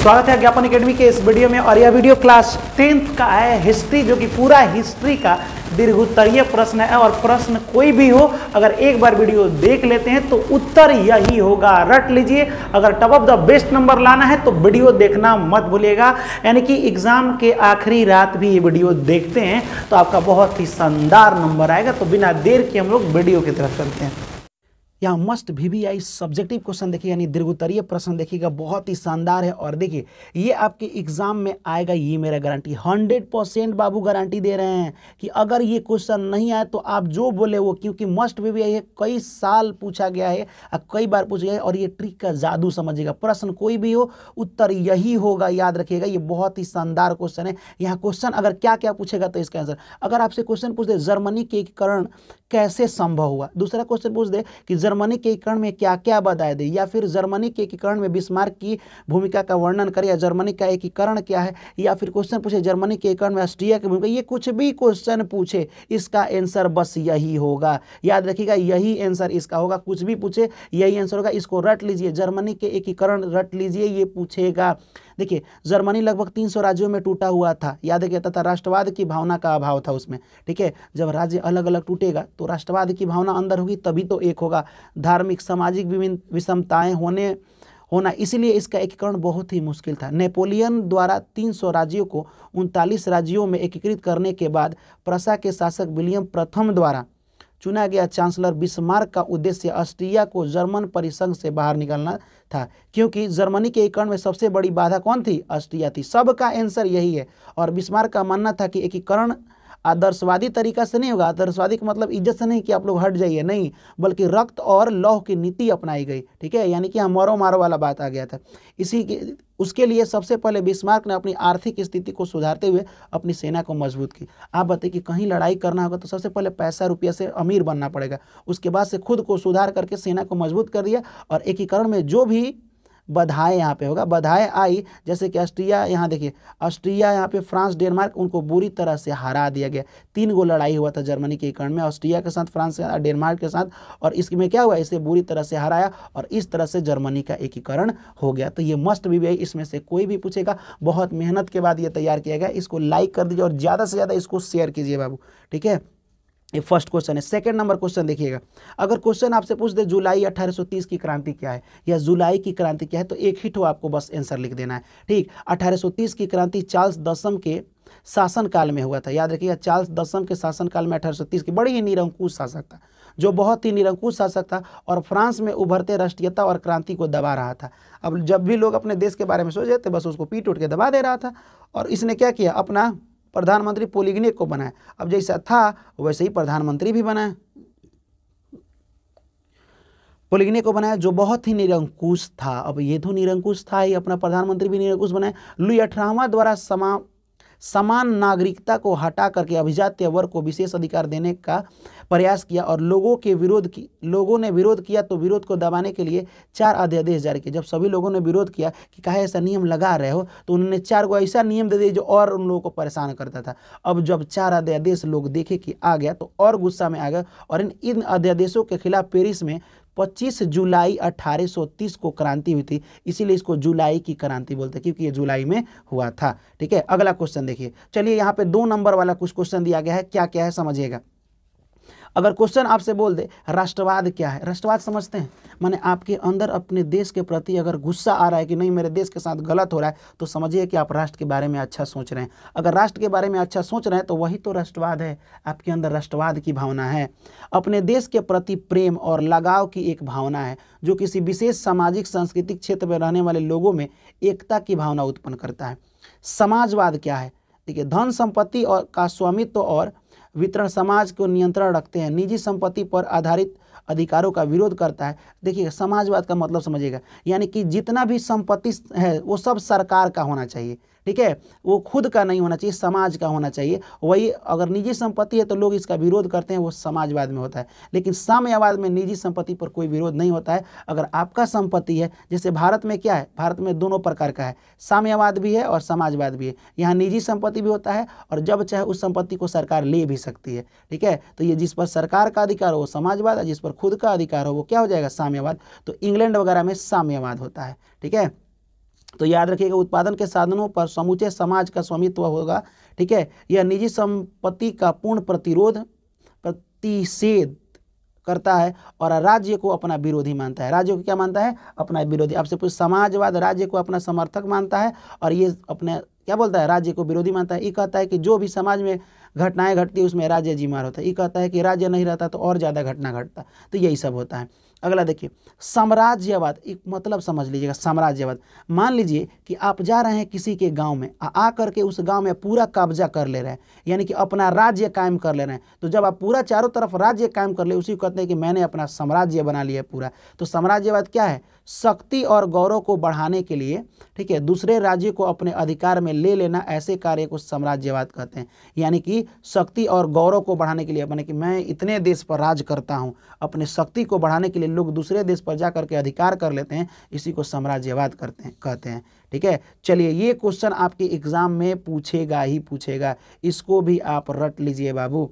स्वागत है ज्ञापन अकेडमी के इस वीडियो में और यह वीडियो क्लास टेंथ का है हिस्ट्री जो कि पूरा हिस्ट्री का दीर्घ उत्तरीय प्रश्न है और प्रश्न कोई भी हो अगर एक बार वीडियो देख लेते हैं तो उत्तर यही होगा रट लीजिए अगर top of the best number लाना है तो वीडियो देखना मत भूलिएगा यानी कि एग्जाम के आखिरी रात भी ये वीडियो देखते हैं तो आपका बहुत ही शानदार नंबर आएगा तो बिना देर के हम लोग वीडियो की तरफ चलते हैं यहाँ मस्ट भी वी आई सब्जेक्टिव क्वेश्चन देखिए यानी दीर्घोत्तरीय प्रश्न देखिएगा बहुत ही शानदार है और देखिए ये आपके एग्जाम में आएगा ये मेरा गारंटी हंड्रेड परसेंट बाबू गारंटी दे रहे हैं कि अगर ये क्वेश्चन नहीं आए तो आप जो बोले वो क्योंकि मस्ट भी वी आई कई साल पूछा गया है और कई बार पूछा गया है और ये ट्रिक का जादू समझिएगा प्रश्न कोई भी हो उत्तर यही होगा याद रखिएगा ये बहुत ही शानदार क्वेश्चन है यहाँ क्वेश्चन अगर क्या क्या पूछेगा तो इसका आंसर अगर आपसे क्वेश्चन पूछते जर्मनी के कारण कैसे संभव हुआ दूसरा क्वेश्चन पूछ दे कि जर्मनी के एकीकरण में क्या क्या बधाई दी या फिर जर्मनी के एकीकरण में बिस्मार्क की भूमिका का वर्णन करें या जर्मनी का एकीकरण क्या है या फिर क्वेश्चन पूछे जर्मनी के एकीकरण में ऑस्ट्रिया की भूमिका ये कुछ भी क्वेश्चन पूछे इसका आंसर बस यही होगा याद रखिएगा यही आंसर इसका होगा कुछ भी पूछे यही आंसर होगा इसको रट लीजिए जर्मनी के एकीकरण रट लीजिए ये पूछेगा देखिए जर्मनी लगभग तीन सौ राज्यों में टूटा हुआ था याद कहता था राष्ट्रवाद की भावना का अभाव था उसमें ठीक है जब राज्य अलग अलग टूटेगा तो राष्ट्रवाद की भावना अंदर होगी तभी तो एक होगा धार्मिक सामाजिक विषमताएँ होने होना इसलिए इसका एकीकरण बहुत ही मुश्किल था नेपोलियन द्वारा 300 राज्यों को उनतालीस राज्यों में एकीकृत करने के बाद प्रसा के शासक विलियम प्रथम द्वारा चुना गया चांसलर बिस्मार्क का उद्देश्य ऑस्ट्रिया को जर्मन परिसंघ से बाहर निकालना था क्योंकि जर्मनी के एकीकरण में सबसे बड़ी बाधा कौन थी ऑस्ट्रिया थी सबका आंसर यही है और बिस्मार्क का मानना था कि एकीकरण आदर्शवादी तरीका से नहीं होगा आदर्शवादी का मतलब इज्जत से नहीं कि आप लोग हट जाइए नहीं बल्कि रक्त और लौह की नीति अपनाई गई ठीक है यानी कि यहाँ मरो मारो वाला बात आ गया था इसी के उसके लिए सबसे पहले बिस्मार्क ने अपनी आर्थिक स्थिति को सुधारते हुए अपनी सेना को मजबूत की आप बताइए कि कहीं लड़ाई करना होगा तो सबसे पहले पैसा रुपया से अमीर बनना पड़ेगा उसके बाद से खुद को सुधार करके सेना को मजबूत कर दिया और एकीकरण में जो भी बधाएँ यहाँ पे होगा बधाएँ आई जैसे कि ऑस्ट्रिया यहाँ देखिए ऑस्ट्रिया यहाँ पे फ्रांस डेनमार्क उनको बुरी तरह से हरा दिया गया तीन गो लड़ाई हुआ था जर्मनी के कर्ण में ऑस्ट्रिया के साथ फ्रांस के साथ डेनमार्क के साथ और इसमें क्या हुआ इसे बुरी तरह से हराया और इस तरह से जर्मनी का एकीकरण हो गया तो ये मस्ट भी, भाई इसमें से कोई भी पूछेगा बहुत मेहनत के बाद ये तैयार किया गया इसको लाइक कर दीजिए और ज़्यादा से ज़्यादा इसको शेयर कीजिए बाबू ठीक है ये फर्स्ट क्वेश्चन है सेकंड नंबर क्वेश्चन देखिएगा अगर क्वेश्चन आपसे पूछ दे जुलाई 1830 की क्रांति क्या है या जुलाई की क्रांति क्या है तो एक ही ठो आपको बस आंसर लिख देना है ठीक 1830 की क्रांति चार्ल्स दसम के शासनकाल में हुआ था याद रखिएगा चार्ल्स दसम के शासनकाल में 1830 की बड़ी ही निरंकुश शासक था जो बहुत ही निरंकुश शासक था और फ्रांस में उभरते राष्ट्रीयता और क्रांति को दबा रहा था अब जब भी लोग अपने देश के बारे में सोच रहे थे बस उसको पीट उठ के दबा दे रहा था और इसने क्या किया अपना प्रधानमंत्री पोलिग्ने को बनाए अब जैसा था वैसे ही प्रधानमंत्री भी बनाए पोलिग्ने को बनाया जो बहुत ही निरंकुश था अब ये तो निरंकुश था ही अपना प्रधानमंत्री भी निरंकुश बनाए लुई अठारहवा द्वारा समा समान नागरिकता को हटा करके अभिजात्य वर्ग को विशेष अधिकार देने का प्रयास किया और लोगों के विरोध की लोगों ने विरोध किया तो विरोध को दबाने के लिए चार अध्यादेश जारी किए जब सभी लोगों ने विरोध किया कि कहा ऐसा नियम लगा रहे हो तो उन्होंने चार को ऐसा नियम दे दिया जो और उन लोगों को परेशान करता था अब जब चार अध्यादेश लोग देखे कि आ गया तो और गुस्सा में आ गया और इन इन अध्यादेशों के खिलाफ पेरिस में 25 जुलाई 1830 को क्रांति हुई थी इसीलिए इसको जुलाई की क्रांति बोलते हैं क्योंकि ये जुलाई में हुआ था ठीक है अगला क्वेश्चन देखिए चलिए यहाँ पे दो नंबर वाला कुछ क्वेश्चन दिया गया है क्या क्या है समझिएगा अगर क्वेश्चन आपसे बोल दे राष्ट्रवाद क्या है राष्ट्रवाद समझते हैं माने आपके अंदर अपने देश के प्रति अगर गुस्सा आ रहा है कि नहीं मेरे देश के साथ गलत हो रहा है तो समझिए कि आप राष्ट्र के बारे में अच्छा सोच रहे हैं अगर राष्ट्र के बारे में अच्छा सोच रहे हैं तो वही तो राष्ट्रवाद है आपके अंदर राष्ट्रवाद की भावना है अपने देश के प्रति प्रेम और लगाव की एक भावना है जो किसी विशेष सामाजिक सांस्कृतिक क्षेत्र में रहने वाले लोगों में एकता की भावना उत्पन्न करता है समाजवाद क्या है देखिए धन संपत्ति और का स्वामित्व और वितरण समाज को नियंत्रण रखते हैं निजी संपत्ति पर आधारित अधिकारों का विरोध करता है देखिए समाजवाद का मतलब समझिएगा यानी कि जितना भी संपत्ति है वो सब सरकार का होना चाहिए ठीक है वो खुद का नहीं होना चाहिए समाज का होना चाहिए वही अगर निजी संपत्ति है तो लोग इसका विरोध करते हैं वो समाजवाद में होता है लेकिन साम्यवाद में निजी संपत्ति पर कोई विरोध नहीं होता है अगर आपका संपत्ति है जैसे भारत में क्या है भारत में दोनों प्रकार का है साम्यवाद भी है और समाजवाद भी है यहाँ निजी संपत्ति भी होता है और जब चाहे उस संपत्ति को सरकार ले भी सकती है ठीक है तो ये जिस पर सरकार का अधिकार हो वो समाजवाद और जिस पर खुद का अधिकार हो वो क्या हो जाएगा साम्यवाद तो इंग्लैंड वगैरह में साम्यवाद होता है ठीक है तो याद रखिएगा उत्पादन के साधनों पर समूचे समाज का स्वामित्व होगा ठीक है यह निजी संपत्ति का पूर्ण प्रतिरोध प्रतिषेध करता है और राज्य को अपना विरोधी मानता है राज्य को क्या मानता है अपना विरोधी आपसे पूछ समाजवाद राज्य को अपना समर्थक मानता है और ये अपने क्या बोलता है राज्य को विरोधी मानता है ये कहता है कि जो भी समाज में घटनाएं घटती है उसमें राज्य जिम्मेवार होता है ये कहता है कि राज्य नहीं रहता तो और ज़्यादा घटना घटता तो यही सब होता है अगला देखिए साम्राज्यवाद एक मतलब समझ लीजिएगा साम्राज्यवाद मान लीजिए कि आप जा रहे हैं किसी के गांव में आ करके उस गांव में पूरा कब्जा कर ले रहे हैं यानी कि अपना राज्य कायम कर ले रहे हैं तो जब आप पूरा चारों तरफ राज्य कायम कर ले उसी को कहते हैं कि मैंने अपना साम्राज्य बना लिया पूरा तो साम्राज्यवाद क्या है शक्ति और गौरव को बढ़ाने के लिए ठीक है दूसरे राज्य को अपने अधिकार में ले लेना ऐसे कार्य को साम्राज्यवाद कहते हैं यानी कि शक्ति और गौरव को बढ़ाने के लिए मैंने कि मैं इतने देश पर राज करता हूँ अपने शक्ति को बढ़ाने के लिए लोग दूसरे देश पर जा करके अधिकार कर लेते हैं इसी को साम्राज्यवाद करते हैं कहते हैं ठीक है चलिए ये क्वेश्चन आपके एग्ज़ाम में पूछेगा ही पूछेगा इसको भी आप रट लीजिए बाबू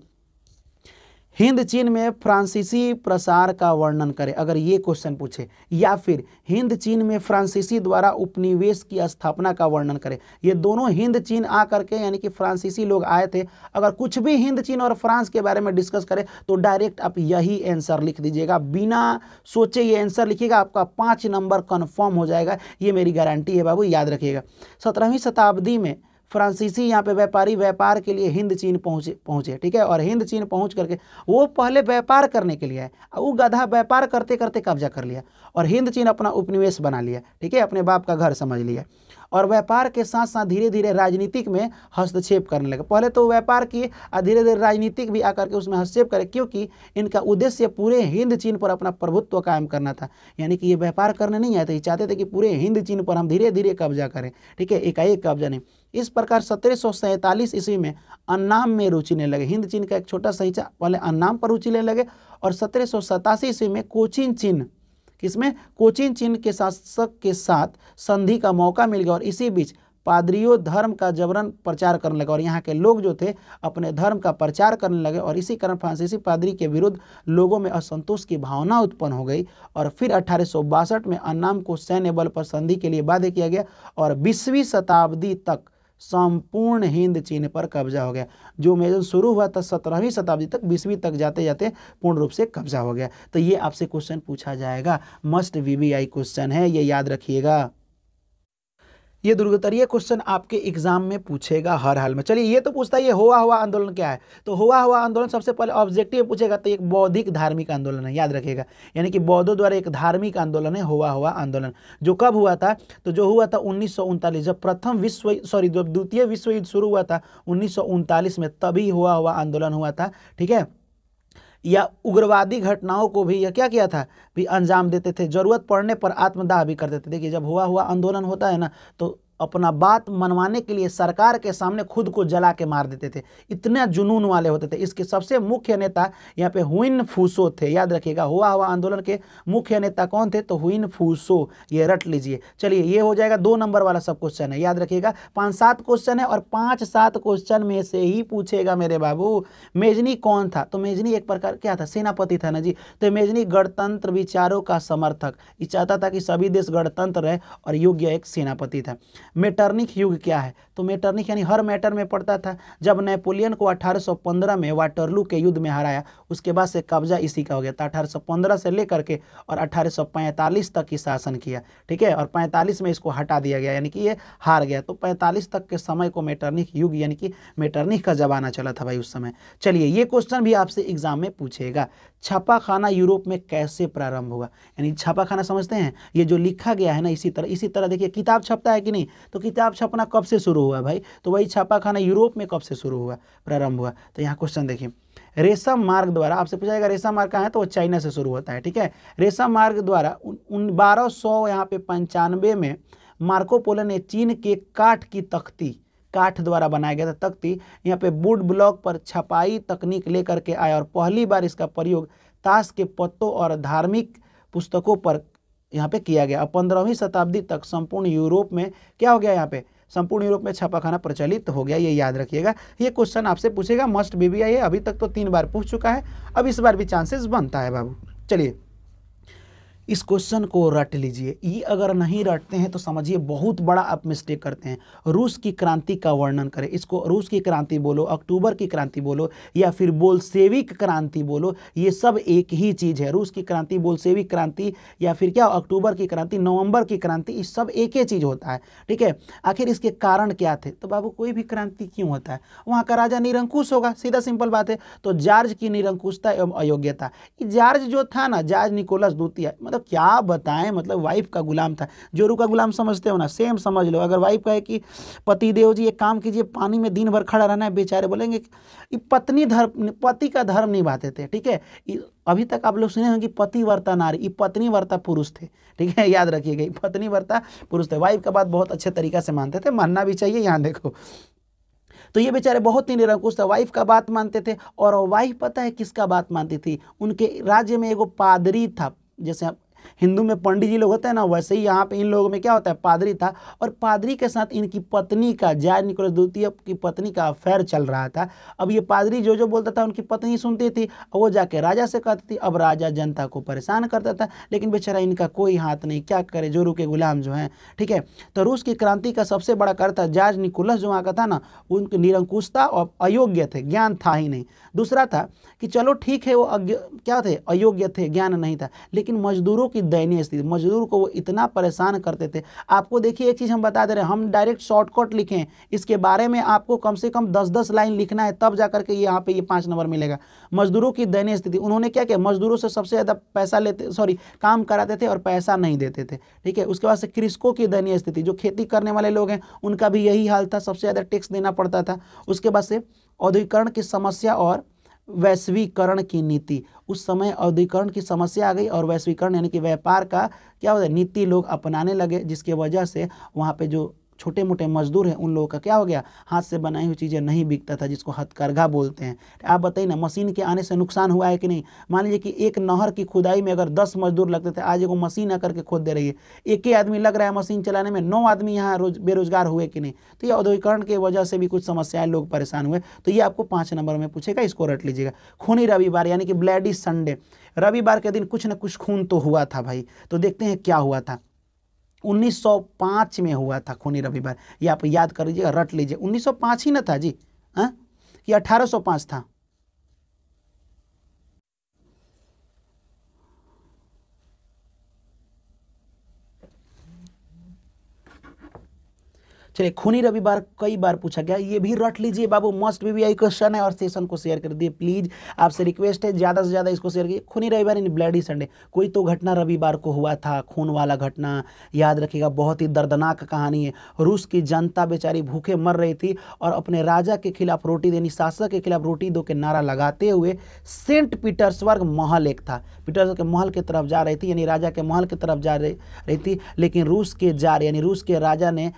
हिंद चीन में फ्रांसीसी प्रसार का वर्णन करें अगर ये क्वेश्चन पूछे या फिर हिंद चीन में फ्रांसीसी द्वारा उपनिवेश की स्थापना का वर्णन करें ये दोनों हिंद चीन आ करके यानी कि फ्रांसीसी लोग आए थे अगर कुछ भी हिंद चीन और फ्रांस के बारे में डिस्कस करें तो डायरेक्ट आप यही आंसर लिख दीजिएगा बिना सोचे ये आंसर लिखिएगा आपका पाँच नंबर कन्फर्म हो जाएगा ये मेरी गारंटी है बाबू याद रखिएगा सत्रहवीं शताब्दी में फ्रांसीसी यहाँ पे व्यापारी व्यापार के लिए हिंद चीन पहुँचे पहुँचे ठीक है और हिंद चीन पहुँच करके वो पहले व्यापार करने के लिए आए वो गधा व्यापार करते करते कब्जा कर लिया और हिंद चीन अपना उपनिवेश बना लिया ठीक है अपने बाप का घर समझ लिया और व्यापार के साथ साथ धीरे धीरे राजनीतिक में हस्तक्षेप करने लगे पहले तो व्यापार किए और धीरे धीरे राजनीतिक भी आकर के उसमें हस्तक्षेप करे क्योंकि इनका उद्देश्य पूरे हिंद चीन पर अपना प्रभुत्व कायम करना था यानी कि ये व्यापार करने नहीं आए थे ये चाहते थे कि पूरे हिंद चीन पर हम धीरे धीरे कब्जा करें ठीक है एकाएक कब्जा नहीं इस प्रकार सत्रह ईस्वी में अन्नाम में रुचि लेने लगे हिंद चीन का एक छोटा सा हिस्सा पहले अन्नाम पर रुचि लेने लगे और सत्रह ईस्वी में कोचिन चीन इसमें कोचिन चीन के शासक के साथ संधि का मौका मिल गया और इसी बीच पादरियों धर्म का जबरन प्रचार करने लगे और यहाँ के लोग जो थे अपने धर्म का प्रचार करने लगे और इसी कारण फ्रांसीसी पादरी के विरुद्ध लोगों में असंतोष की भावना उत्पन्न हो गई और फिर अट्ठारह में अन्नाम को सैन्य बल पर संधि के लिए बाध्य किया गया और बीसवीं शताब्दी तक संपूर्ण हिंद चीन पर कब्जा हो गया जो मेजन शुरू हुआ था सत्रहवीं शताब्दी तक बीसवीं तक जाते जाते पूर्ण रूप से कब्जा हो गया तो ये आपसे क्वेश्चन पूछा जाएगा मस्ट वी क्वेश्चन है ये याद रखिएगा ये दुर्गतरीय क्वेश्चन आपके एग्जाम में पूछेगा हर हाल में चलिए ये तो पूछता है ये हुआ हुआ आंदोलन क्या है तो हुआ हुआ आंदोलन सबसे पहले ऑब्जेक्टिव पूछेगा तो एक बौद्धिक धार्मिक आंदोलन है याद रखेगा यानी कि बौद्धों द्वारा एक धार्मिक आंदोलन है हुआ हुआ आंदोलन जो कब हुआ था तो जो हुआ था उन्नीस जब प्रथम विश्व सॉरी जब द्वितीय विश्व युद्ध शुरू हुआ था उन्नीस में तभी हुआ हुआ आंदोलन हुआ था ठीक है या उग्रवादी घटनाओं को भी यह क्या किया था भी अंजाम देते थे ज़रूरत पड़ने पर आत्मदाह भी कर देते थे देखिए जब हुआ हुआ आंदोलन होता है ना तो अपना बात मनवाने के लिए सरकार के सामने खुद को जला के मार देते थे इतने जुनून वाले होते थे इसके सबसे मुख्य नेता यहाँ पे हुइन फूसो थे याद रखिएगा हुआ हुआ आंदोलन के मुख्य नेता कौन थे तो हुइन फूसो ये रट लीजिए चलिए ये हो जाएगा दो नंबर वाला सब क्वेश्चन है याद रखिएगा पाँच सात क्वेश्चन है और पाँच सात क्वेश्चन में से ही पूछेगा मेरे बाबू मेजनी कौन था तो मेजनी एक प्रकार क्या था सेनापति था ना जी तो मेजनी गणतंत्र विचारों का समर्थक ये चाहता था कि सभी देश गणतंत्र रहे और योग्य एक सेनापति था मेटर्निक युग क्या है तो मेटर्निक यानी हर मैटर में पड़ता था जब नेपोलियन को 1815 में वाटरलू के युद्ध में हराया उसके बाद से कब्जा इसी का हो गया था 1815 से लेकर के और 1845 तक ही शासन किया ठीक है और 45 में इसको हटा दिया गया यानी कि ये हार गया तो 45 तक के समय को मेटर्निक युग यानी कि मेटर्निक का जमाना चला था भाई उस समय चलिए ये क्वेश्चन भी आपसे एग्जाम में पूछेगा छापाखाना यूरोप में कैसे प्रारंभ हुआ यानी छापाखाना समझते हैं ये जो लिखा गया है ना इसी तरह इसी तरह देखिए किताब छपता है कि नहीं तो किताब छपना कब से शुरू हुआ भाई तो वही छापाखाना यूरोप में कब से शुरू हुआ प्रारंभ हुआ तो यहाँ क्वेश्चन देखिए रेशम मार्ग द्वारा आपसे पूछा जाएगा रेशम मार्ग कहाँ है तो वो चाइना से शुरू होता है ठीक है रेशम मार्ग द्वारा उन बारह सौ यहाँ पे पंचानवे में मार्कोपोलो ने चीन के काठ की तख्ती काठ द्वारा बनाया गया था तख्ती यहाँ पे बुड ब्लॉक पर छपाई तकनीक लेकर के आया और पहली बार इसका प्रयोग ताश के पत्तों और धार्मिक पुस्तकों पर यहाँ पे किया गया अब पंद्रहवीं शताब्दी तक संपूर्ण यूरोप में क्या हो गया यहाँ पे संपूर्ण यूरोप में छापाखाना प्रचलित हो गया ये याद रखिएगा ये क्वेश्चन आपसे पूछेगा मस्ट बीबीआई अभी तक तो तीन बार पूछ चुका है अब इस बार भी चांसेस बनता है बाबू चलिए इस क्वेश्चन को रट लीजिए ये अगर नहीं रटते हैं तो समझिए बहुत बड़ा आप मिस्टेक करते हैं रूस की क्रांति का वर्णन करें इसको रूस की क्रांति बोलो अक्टूबर की क्रांति बोलो या फिर बोलसेविक क्रांति बोलो ये सब एक ही चीज़ है रूस की क्रांति बोलसेविक क्रांति या फिर क्या अक्टूबर की क्रांति नवंबर की क्रांति इस सब एक ही चीज़ होता है ठीक है आखिर इसके कारण क्या थे तो बाबू कोई भी क्रांति क्यों होता है वहाँ का राजा निरंकुश होगा सीधा सिंपल बात है तो जार्ज की निरंकुशता एवं अयोग्यता जार्ज जो था ना जार्ज निकोलस द्वितीय मतलब क्या बताएं मतलब वाइफ का गुलाम था जोरू का गुलाम समझते हो ना सेम समझ लो अगर वाइफ कहे कि पति देव जी ये काम कीजिए पानी में दिन भर खड़ा रहना है बेचारे बोलेंगे कि पत्नी धर्म पति का धर्म निभाते थे ठीक है अभी तक आप लोग सुने होंगे कि पति वर्ता नारी ये पत्नी वर्ता पुरुष थे ठीक है याद रखिएगा पत्नी वर्ता पुरुष थे वाइफ का बात बहुत अच्छे तरीका से मानते थे मानना भी चाहिए यहाँ देखो तो ये बेचारे बहुत ही निरंकुश था वाइफ का बात मानते थे और वाइफ पता है किसका बात मानती थी उनके राज्य में एगो पादरी था जैसे हिंदू में पंडित जी लोग होते हैं ना वैसे ही यहाँ पे इन लोगों में क्या होता है पादरी था और पादरी के साथ इनकी पत्नी का जाय निकोलस द्वितीय की पत्नी का अफेयर चल रहा था अब ये पादरी जो जो बोलता था उनकी पत्नी सुनती थी और वो जाके राजा से कहती थी अब राजा जनता को परेशान करता था लेकिन बेचारा इनका कोई हाथ नहीं क्या करे जो रू के गुलाम जो हैं ठीक है तो रूस की क्रांति का सबसे बड़ा कर्ता जार्ज निकोलस जो वहाँ का था ना उनकी निरंकुशता और अयोग्य थे ज्ञान था ही नहीं दूसरा था कि चलो ठीक है वो क्या थे अयोग्य थे ज्ञान नहीं था लेकिन मजदूरों की दयनीय स्थिति मजदूर को वो इतना परेशान करते थे आपको देखिए एक चीज़ हम बता दे रहे हैं हम डायरेक्ट शॉर्टकट लिखें इसके बारे में आपको कम से कम दस दस लाइन लिखना है तब जा करके यहाँ पे ये पाँच नंबर मिलेगा मजदूरों की दयनीय स्थिति उन्होंने क्या किया मजदूरों से सबसे ज़्यादा पैसा लेते सॉरी काम कराते थे और पैसा नहीं देते थे ठीक है उसके बाद से कृषकों की दयनीय स्थिति जो खेती करने वाले लोग हैं उनका भी यही हाल था सबसे ज़्यादा टैक्स देना पड़ता था उसके बाद से औद्योगिकरण की समस्या और वैश्वीकरण की नीति उस समय औद्योगिकरण की समस्या आ गई और वैश्वीकरण यानी कि व्यापार का क्या होता है नीति लोग अपनाने लगे जिसके वजह से वहाँ पे जो छोटे मोटे मजदूर हैं उन लोगों का क्या हो गया हाथ से बनाई हुई चीज़ें नहीं बिकता था जिसको हथकरघा बोलते हैं आप बताइए ना मशीन के आने से नुकसान हुआ है कि नहीं मान लीजिए कि एक नहर की खुदाई में अगर दस मजदूर लगते थे आज एगो मशीन आकर के खोद दे रही है एक ही आदमी लग रहा है मशीन चलाने में नौ आदमी यहाँ रोज बेरोजगार हुए कि नहीं तो ये औद्योगिकरण की वजह से भी कुछ समस्याएं लोग परेशान हुए तो ये आपको पाँच नंबर में पूछेगा इसको रट लीजिएगा खूनी रविवार यानी कि ब्लैडी संडे रविवार के दिन कुछ ना कुछ खून तो हुआ था भाई तो देखते हैं क्या हुआ था 1905 में हुआ था खूनी रविवार ये आप याद कर लीजिए रट लीजिए 1905 ही ना था जी हाँ ये 1805 था चलिए खूनी रविवार कई बार पूछा गया ये भी रट लीजिए बाबू मस्ट भी, वी आई क्वेश्चन है और सेशन को शेयर कर दिए प्लीज़ आपसे रिक्वेस्ट है ज़्यादा से ज़्यादा इसको शेयर कीजिए खूनी रविवार इन ब्लैडी संडे कोई तो घटना रविवार को हुआ था खून वाला घटना याद रखिएगा बहुत ही दर्दनाक कहानी है रूस की जनता बेचारी भूखे मर रही थी और अपने राजा के खिलाफ रोटी देनी शासक के खिलाफ रोटी दो के नारा लगाते हुए सेंट पीटर्सबर्ग महल एक था पीटर्सबर्ग के महल की तरफ जा रही थी यानी राजा के महल की तरफ जा रही थी लेकिन रूस के जार यानी रूस के राजा ने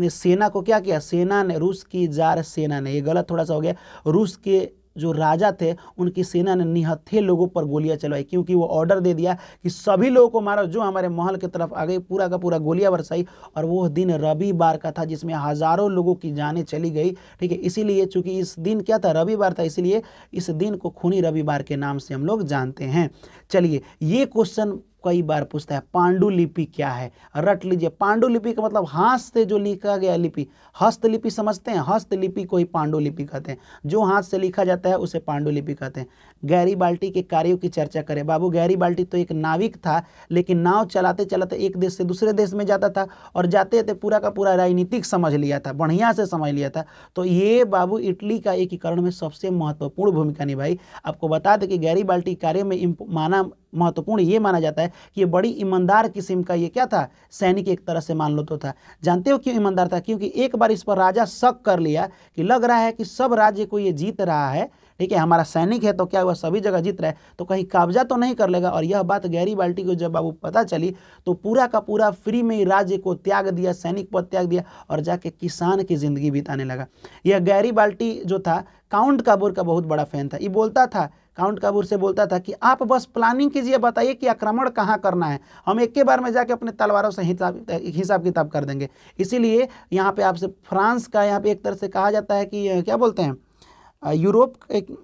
सेना को क्या किया सेना ने रूस की जार सेना ने ये गलत थोड़ा सा हो गया रूस के जो राजा थे उनकी सेना ने निहत्थे लोगों पर गोलियां चलवाई क्योंकि वो ऑर्डर दे दिया कि सभी लोगों को मारो जो हमारे महल की तरफ आ गई पूरा का पूरा गोलियां बरसाई और वो दिन रविवार का था जिसमें हज़ारों लोगों की जानें चली गई ठीक है इसीलिए चूंकि इस दिन क्या था रविवार था इसीलिए इस दिन को खूनी रविवार के नाम से हम लोग जानते हैं चलिए ये क्वेश्चन कई बार पूछता है पांडुलिपि क्या है रट लीजिए पांडुलिपि का मतलब हाथ से जो लिखा गया लिपि हस्तलिपि समझते हैं हस्तलिपि को ही पांडुलिपि कहते हैं जो हाथ से लिखा जाता है उसे पांडुलिपि कहते हैं गैरी बाल्टी के कार्यों की चर्चा करें बाबू गैरी बाल्टी तो एक नाविक था लेकिन नाव चलाते चलाते एक देश से दूसरे देश में जाता था और जाते जाते पूरा का पूरा राजनीतिक समझ लिया था बढ़िया से समझ लिया था तो ये बाबू इटली का एकीकरण में सबसे महत्वपूर्ण भूमिका निभाई आपको बता दें कि गैरी बाल्टी कार्य में माना महत्वपूर्ण ये माना जाता है कि ये बड़ी ईमानदार किस्म का ये क्या था सैनिक एक तरह से मान लो तो था जानते हो क्यों ईमानदार था क्योंकि एक बार इस पर राजा शक कर लिया कि लग रहा है कि सब राज्य को ये जीत रहा है ठीक है हमारा सैनिक है तो क्या हुआ सभी जगह जीत रहा है तो कहीं कब्जा तो नहीं कर लेगा और यह बात गहरी बाल्टी को जब बाबू पता चली तो पूरा का पूरा फ्री में ही राज्य को त्याग दिया सैनिक पद त्याग दिया और जाके किसान की ज़िंदगी बिताने लगा यह गहरी बाल्टी जो था काउंट काबूर का बहुत बड़ा फैन था ये बोलता था काउंट काबूर से बोलता था कि आप बस प्लानिंग कीजिए बताइए कि आक्रमण कहाँ करना है हम एक के बार में जाके अपने तलवारों से हिसाब हिसाब किताब कर देंगे इसीलिए यहाँ पे आपसे फ्रांस का यहाँ पे एक तरह से कहा जाता है कि क्या बोलते हैं यूरोप एक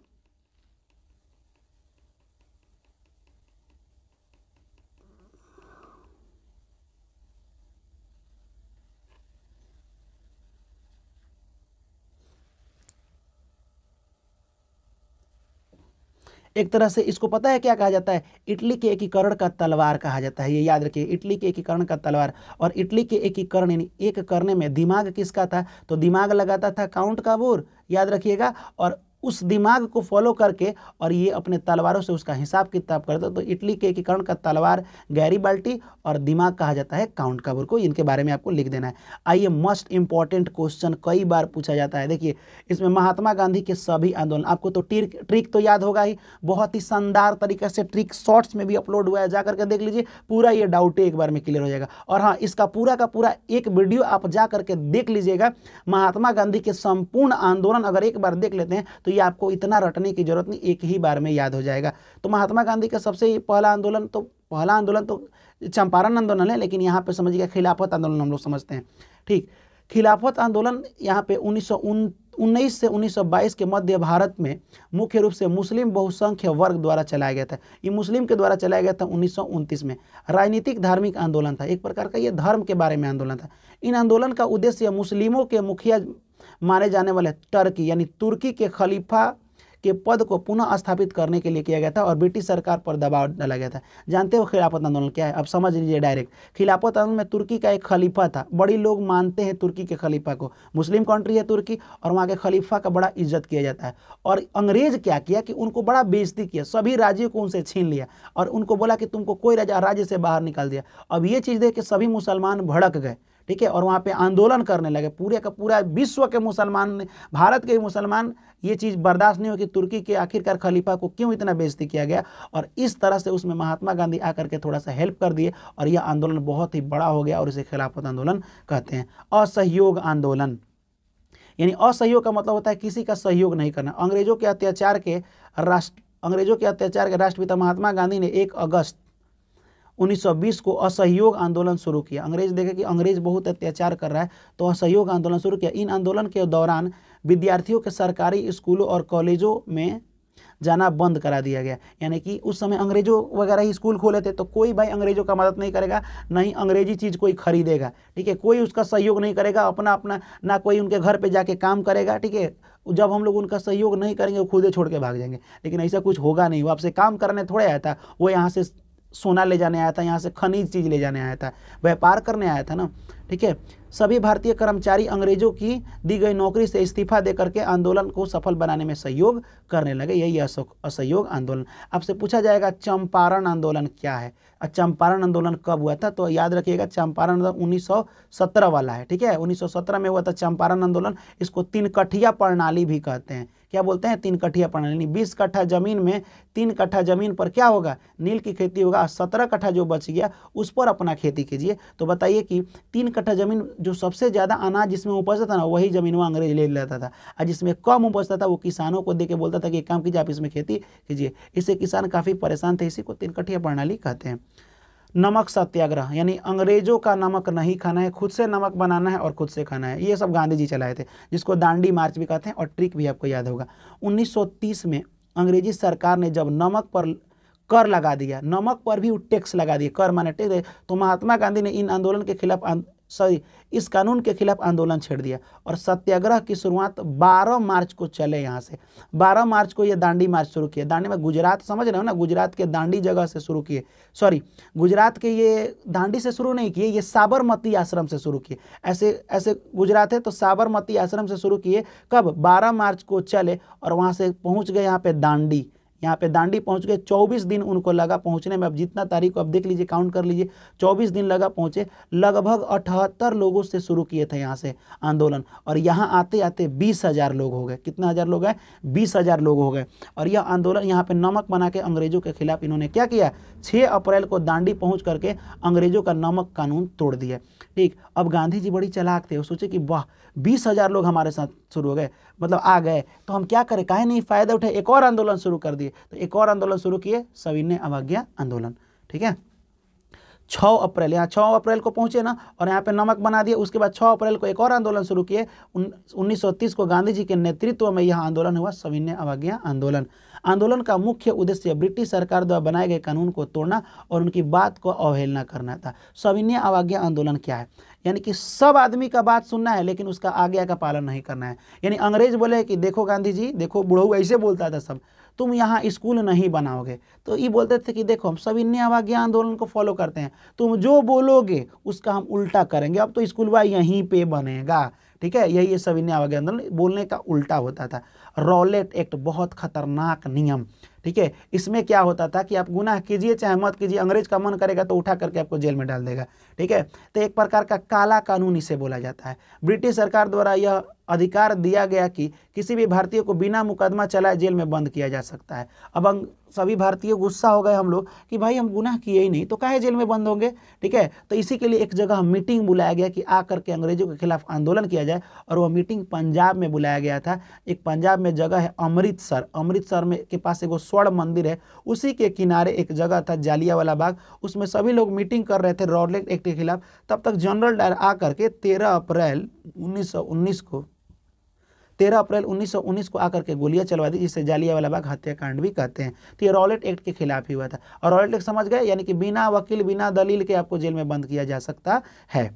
एक तरह से इसको पता है क्या कहा जाता है इटली के एकीकरण का तलवार कहा जाता है ये याद रखिए इटली के एकीकरण का तलवार और इटली के एकीकरण यानी एक करने में दिमाग किसका था तो दिमाग लगाता था काउंट काबूर याद रखिएगा और उस दिमाग को फॉलो करके और ये अपने तलवारों से उसका हिसाब किताब करते तो इटली के एकीकरण का तलवार गैरी बाल्टी और दिमाग कहा जाता है काउंट काबूर को इनके बारे में आपको लिख देना है आइए मोस्ट इंपॉर्टेंट क्वेश्चन कई बार पूछा जाता है देखिए इसमें महात्मा गांधी के सभी आंदोलन आपको तो ट्रिक ट्रिक तो याद होगा ही बहुत ही शानदार तरीके से ट्रिक शॉर्ट्स में भी अपलोड हुआ है जा करके देख लीजिए पूरा ये डाउट एक बार में क्लियर हो जाएगा और हाँ इसका पूरा का पूरा एक वीडियो आप जा करके देख लीजिएगा महात्मा गांधी के संपूर्ण आंदोलन अगर एक बार देख लेते हैं तो ये आपको इतना रटने की ज़रूरत नहीं एक ही बार में याद हो जाएगा तो महात्मा गांधी का सबसे पहला आंदोलन तो पहला आंदोलन तो चंपारण आंदोलन है लेकिन यहाँ पर समझिए खिलाफत आंदोलन हम लोग समझते हैं ठीक खिलाफत आंदोलन यहाँ पे उन्नीस उन्नीस से 1922 के मध्य भारत में मुख्य रूप से मुस्लिम बहुसंख्य वर्ग द्वारा चलाया गया था ये मुस्लिम के द्वारा चलाया गया था उन्नीस में राजनीतिक धार्मिक आंदोलन था एक प्रकार का ये धर्म के बारे में आंदोलन था इन आंदोलन का उद्देश्य मुस्लिमों के मुखिया माने जाने वाले टर्की यानी तुर्की के खलीफा के पद को पुनः स्थापित करने के लिए किया गया था और ब्रिटिश सरकार पर दबाव डाला गया था जानते हो खिलाफत आंदोलन क्या है अब समझ लीजिए डायरेक्ट खिलाफत आंदोलन में तुर्की का एक खलीफा था बड़ी लोग मानते हैं तुर्की के खलीफा को मुस्लिम कंट्री है तुर्की और वहाँ के खलीफा का बड़ा इज्जत किया जाता है और अंग्रेज क्या किया कि उनको बड़ा बेजती किया सभी राज्यों को उनसे छीन लिया और उनको बोला कि तुमको कोई राजा राज्य से बाहर निकाल दिया अब ये चीज़ देख के सभी मुसलमान भड़क गए ठीक है और वहाँ पे आंदोलन करने लगे पूरे का पूरा विश्व के मुसलमान भारत के मुसलमान ये चीज़ बर्दाश्त नहीं हो कि तुर्की के आखिरकार खलीफा को क्यों इतना बेजती किया गया और इस तरह से उसमें महात्मा गांधी आकर के थोड़ा सा हेल्प कर दिए और यह आंदोलन बहुत ही बड़ा हो गया और इसे खिलाफत आंदोलन कहते हैं असहयोग आंदोलन यानी असहयोग का मतलब होता है किसी का सहयोग नहीं करना अंग्रेजों के अत्याचार के राष्ट्र अंग्रेजों के अत्याचार के राष्ट्रपिता महात्मा गांधी ने एक अगस्त 1920 को असहयोग आंदोलन शुरू किया अंग्रेज देखे कि अंग्रेज बहुत अत्याचार कर रहा है तो असहयोग आंदोलन शुरू किया इन आंदोलन के दौरान विद्यार्थियों के सरकारी स्कूलों और कॉलेजों में जाना बंद करा दिया गया यानी कि उस समय अंग्रेजों वगैरह ही स्कूल खोले थे तो कोई भाई अंग्रेजों का मदद नहीं करेगा ना ही अंग्रेजी चीज़ कोई खरीदेगा ठीक है कोई उसका सहयोग नहीं करेगा अपना अपना ना कोई उनके घर पे जाके काम करेगा ठीक है जब हम लोग उनका सहयोग नहीं करेंगे वो खुदे छोड़ के भाग जाएंगे लेकिन ऐसा कुछ होगा नहीं वो आपसे काम करने थोड़े आया था वो यहाँ से सोना ले जाने आया था यहाँ से खनिज चीज़ ले जाने आया था व्यापार करने आया था ना ठीक है सभी भारतीय कर्मचारी अंग्रेजों की दी गई नौकरी से इस्तीफा दे करके आंदोलन को सफल बनाने में सहयोग करने लगे यही असहयोग आंदोलन आपसे पूछा जाएगा चंपारण आंदोलन क्या है चंपारण आंदोलन कब हुआ था तो याद रखिएगा चंपारण आंदोलन 1917 वाला है ठीक है 1917 में हुआ था चंपारण आंदोलन इसको तीन कठिया प्रणाली भी कहते हैं क्या बोलते हैं तीन कठिया प्रणाली बीस कट्ठा जमीन में तीन कट्ठा जमीन पर क्या होगा नील की खेती होगा सत्रह कट्ठा जो बच गया उस पर अपना खेती कीजिए तो बताइए कि तीन कट्ठा जमीन जो सबसे ज़्यादा अनाज जिसमें उपजता था ना वही जमीन वो अंग्रेज ले लेता था और जिसमें कम उपजता था वो किसानों को देके बोलता था कि काम कीजिए आप इसमें खेती कीजिए इससे किसान काफ़ी परेशान थे इसी को तीन कठिया प्रणाली कहते हैं नमक सत्याग्रह यानी अंग्रेजों का नमक नहीं खाना है खुद से नमक बनाना है और खुद से खाना है ये सब गांधी जी चलाए थे जिसको दांडी मार्च भी कहते हैं और ट्रिक भी आपको याद होगा 1930 में अंग्रेजी सरकार ने जब नमक पर कर लगा दिया नमक पर भी टैक्स लगा दिया कर माने टैक्स तो महात्मा गांधी ने इन आंदोलन के खिलाफ सॉरी इस कानून के खिलाफ आंदोलन छेड़ दिया और सत्याग्रह की शुरुआत 12 मार्च को चले यहाँ से 12 मार्च को ये दांडी मार्च शुरू किए दांडी में गुजरात समझ रहे हो ना गुजरात के दांडी जगह से शुरू किए सॉरी गुजरात के ये दांडी से शुरू नहीं किए ये साबरमती आश्रम से शुरू किए ऐसे ऐसे गुजरात है तो साबरमती आश्रम से शुरू किए कब बारह मार्च को चले और वहाँ से पहुँच गए यहाँ पर दांडी यहाँ पे दांडी पहुँच गए चौबीस दिन उनको लगा पहुँचने में अब जितना तारीख को अब देख लीजिए काउंट कर लीजिए चौबीस दिन लगा पहुँचे लगभग अठहत्तर लोगों से शुरू किए थे यहाँ से आंदोलन और यहाँ आते आते बीस हज़ार लोग हो गए कितना हज़ार लोग हैं बीस हज़ार लोग हो गए और यह आंदोलन यहाँ पे नमक बना के अंग्रेज़ों के खिलाफ इन्होंने क्या किया छः अप्रैल को दांडी पहुँच करके अंग्रेज़ों का नमक कानून तोड़ दिया ठीक अब गांधी जी बड़ी चलाक थे वो सोचे कि वाह बीस लोग हमारे साथ शुरू हो गए मतलब आ गए तो हम क्या करें काहे नहीं फ़ायदा उठे एक और आंदोलन शुरू कर दिए तो एक और आंदोलन शुरू किए सविनय अवज्ञा आंदोलन ठीक है छः अप्रैल यहाँ छः अप्रैल को पहुँचे ना और यहाँ पे नमक बना दिए उसके बाद छः अप्रैल को एक और आंदोलन शुरू किए उन्नीस को गांधी जी के नेतृत्व में यह आंदोलन हुआ सविनय अवज्ञा आंदोलन आंदोलन का मुख्य उद्देश्य ब्रिटिश सरकार द्वारा बनाए गए कानून को तोड़ना और उनकी बात को अवहेलना करना था सविनय अवज्ञा आंदोलन क्या है यानी कि सब आदमी का बात सुनना है लेकिन उसका आज्ञा का पालन नहीं करना है यानी अंग्रेज बोले कि देखो गांधी जी देखो बुढ़ऊ ऐसे बोलता था सब तुम यहाँ स्कूल नहीं बनाओगे तो ये बोलते थे कि देखो हम सविनय अवाज्ञा आंदोलन को फॉलो करते हैं तुम जो बोलोगे उसका हम उल्टा करेंगे अब तो स्कूल बा यहीं पे बनेगा ठीक है यही ये सब इन्हें बोलने का उल्टा होता था रॉलेट एक्ट बहुत खतरनाक नियम ठीक है इसमें क्या होता था कि आप गुनाह कीजिए चाहे मत कीजिए अंग्रेज का मन करेगा तो उठा करके आपको जेल में डाल देगा ठीक है तो एक प्रकार का काला कानून इसे बोला जाता है ब्रिटिश सरकार द्वारा यह अधिकार दिया गया कि किसी भी भारतीय को बिना मुकदमा चलाए जेल में बंद किया जा सकता है अब सभी भारतीय गुस्सा हो गए हम लोग कि भाई हम गुनाह किए ही नहीं तो कहे जेल में बंद होंगे ठीक है तो इसी के लिए एक जगह मीटिंग बुलाया गया कि आ करके अंग्रेजों के खिलाफ आंदोलन किया जाए और वह मीटिंग पंजाब में बुलाया गया था एक पंजाब में जगह है अमृतसर अमृतसर में के पास एगो स्वर्ण मंदिर है उसी के किनारे एक जगह था जालिया बाग उसमें सभी लोग मीटिंग कर रहे थे रॉलेट एक्ट के खिलाफ तब तक जनरल डायर आ करके तेरह अप्रैल उन्नीस को तेरह अप्रैल 1919 को आकर के गोलियां चलवा दी जिसे जालियावाला बाग हत्याकांड भी कहते हैं तो ये रॉलेट एक्ट के खिलाफ ही हुआ था और रॉलेट एक्ट समझ गए यानी कि बिना वकील बिना दलील के आपको जेल में बंद किया जा सकता है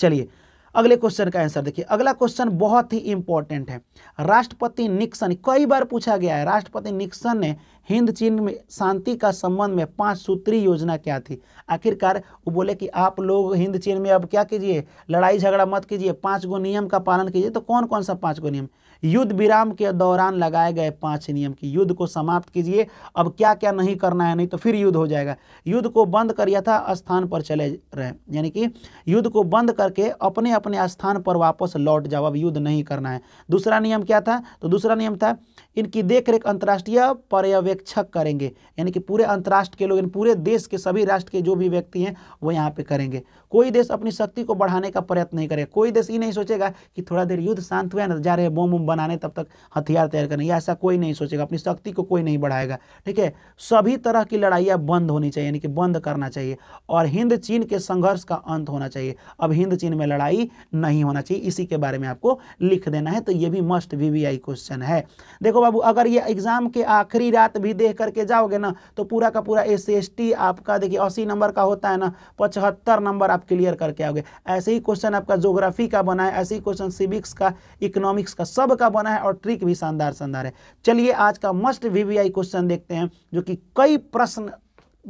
चलिए अगले क्वेश्चन का आंसर देखिए अगला क्वेश्चन बहुत ही इंपॉर्टेंट है राष्ट्रपति निक्सन कई बार पूछा गया है राष्ट्रपति निक्सन ने हिंद चीन में शांति का संबंध में पांच सूत्री योजना क्या थी आखिरकार वो बोले कि आप लोग हिंद चीन में अब क्या कीजिए लड़ाई झगड़ा मत कीजिए पाँच गो नियम का पालन कीजिए तो कौन कौन सा पाँच गो नियम युद्ध विराम के दौरान लगाए गए पांच नियम की युद्ध को समाप्त कीजिए अब क्या क्या नहीं करना है नहीं तो फिर युद्ध हो जाएगा युद्ध को बंद कर यथा स्थान पर चले रहे यानी कि युद्ध को बंद करके अपने अपने स्थान पर वापस लौट जाओ अब युद्ध नहीं करना है दूसरा नियम क्या था तो दूसरा नियम था इनकी देखरेख अंतर्राष्ट्रीय पर्यवेक्षक करेंगे यानी कि पूरे अंतर्राष्ट्र के लोग इन पूरे देश के सभी राष्ट्र के जो भी व्यक्ति हैं वो यहाँ पे करेंगे कोई देश अपनी शक्ति को बढ़ाने का प्रयत्न नहीं करेगा कोई देश ये नहीं सोचेगा कि थोड़ा देर युद्ध शांत हुआ ना जा रहे बम बोम बनाने तब तक हथियार तैयार करने या ऐसा कोई नहीं सोचेगा अपनी शक्ति को कोई नहीं बढ़ाएगा ठीक है सभी तरह की लड़ाइयाँ बंद होनी चाहिए यानी कि बंद करना चाहिए और हिंद चीन के संघर्ष का अंत होना चाहिए अब हिंद चीन में लड़ाई नहीं होना चाहिए इसी के बारे में आपको लिख देना है तो ये भी मस्ट वी क्वेश्चन है देखो देखो बाबू अगर ये एग्ज़ाम के आखिरी रात भी देख करके जाओगे ना तो पूरा का पूरा एस एस आपका देखिए अस्सी नंबर का होता है ना पचहत्तर नंबर आप क्लियर करके आओगे ऐसे ही क्वेश्चन आपका जोग्राफी का बना है ऐसे ही क्वेश्चन सिविक्स का इकोनॉमिक्स का सब का बना है और ट्रिक भी शानदार शानदार है चलिए आज का मस्ट वी क्वेश्चन देखते हैं जो कि कई प्रश्न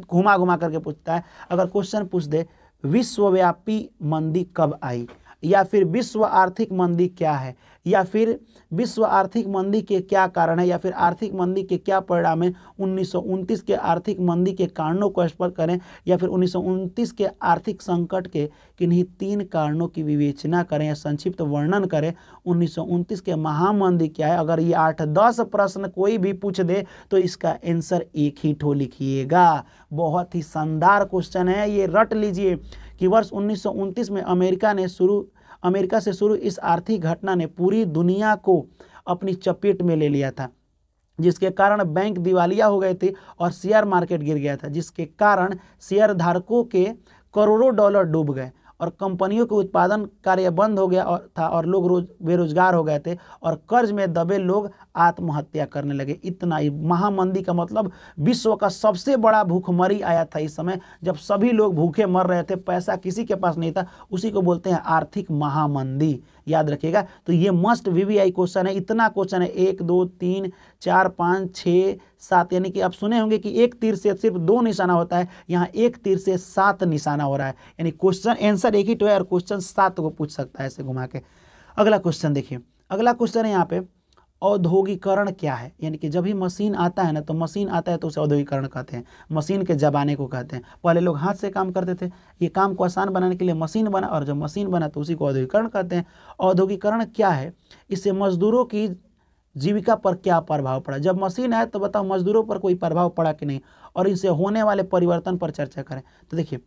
घुमा घुमा करके पूछता है अगर क्वेश्चन पूछ दे विश्वव्यापी मंदी कब आई या फिर विश्व आर्थिक मंदी क्या है या फिर विश्व आर्थिक मंदी के क्या कारण है या फिर आर्थिक मंदी के क्या परिणाम है उन्नीस के आर्थिक मंदी के कारणों को स्पर्श करें या फिर उन्नीस के आर्थिक संकट के किन्हीं तीन कारणों की विवेचना करें या संक्षिप्त वर्णन करें उन्नीस के महामंदी क्या है अगर ये आठ दस प्रश्न कोई भी पूछ दे तो इसका आंसर एक ही ठो लिखिएगा बहुत ही शानदार क्वेश्चन है ये रट लीजिए कि वर्ष उन्नीस में अमेरिका ने शुरू अमेरिका से शुरू इस आर्थिक घटना ने पूरी दुनिया को अपनी चपेट में ले लिया था जिसके कारण बैंक दिवालिया हो गए थे और शेयर मार्केट गिर गया था जिसके कारण शेयर धारकों के करोड़ों डॉलर डूब गए और कंपनियों के उत्पादन कार्य बंद हो गया और था और लोग रोज बेरोजगार हो गए थे और कर्ज में दबे लोग आत्महत्या करने लगे इतना ही महामंदी का मतलब विश्व का सबसे बड़ा भूखमरी आया था इस समय जब सभी लोग भूखे मर रहे थे पैसा किसी के पास नहीं था उसी को बोलते हैं आर्थिक महामंदी याद रखिएगा तो ये मस्ट वीवीआई क्वेश्चन है इतना क्वेश्चन है एक दो तीन चार पाँच छः सात यानी कि आप सुने होंगे कि एक तीर से सिर्फ दो निशाना होता है यहाँ एक तीर से सात निशाना हो रहा है यानी क्वेश्चन आंसर एक ही तो है और क्वेश्चन सात को पूछ सकता है ऐसे घुमा के अगला क्वेश्चन देखिए अगला क्वेश्चन है यहाँ पे औद्योगिकरण क्या है यानी कि जब भी मशीन आता है ना तो मशीन आता है तो उसे औद्योगिकरण कहते हैं मशीन के जमाने को कहते हैं पहले लोग हाथ से काम करते थे ये काम को आसान बनाने के लिए मशीन बना और जब मशीन बना तो उसी को औद्योगिकरण कहते हैं औद्योगिकरण क्या है इससे मजदूरों की जीविका पर क्या प्रभाव पड़ा जब मशीन आए तो बताओ मजदूरों पर कोई प्रभाव पड़ा कि नहीं और इनसे होने वाले परिवर्तन पर चर्चा करें तो देखिए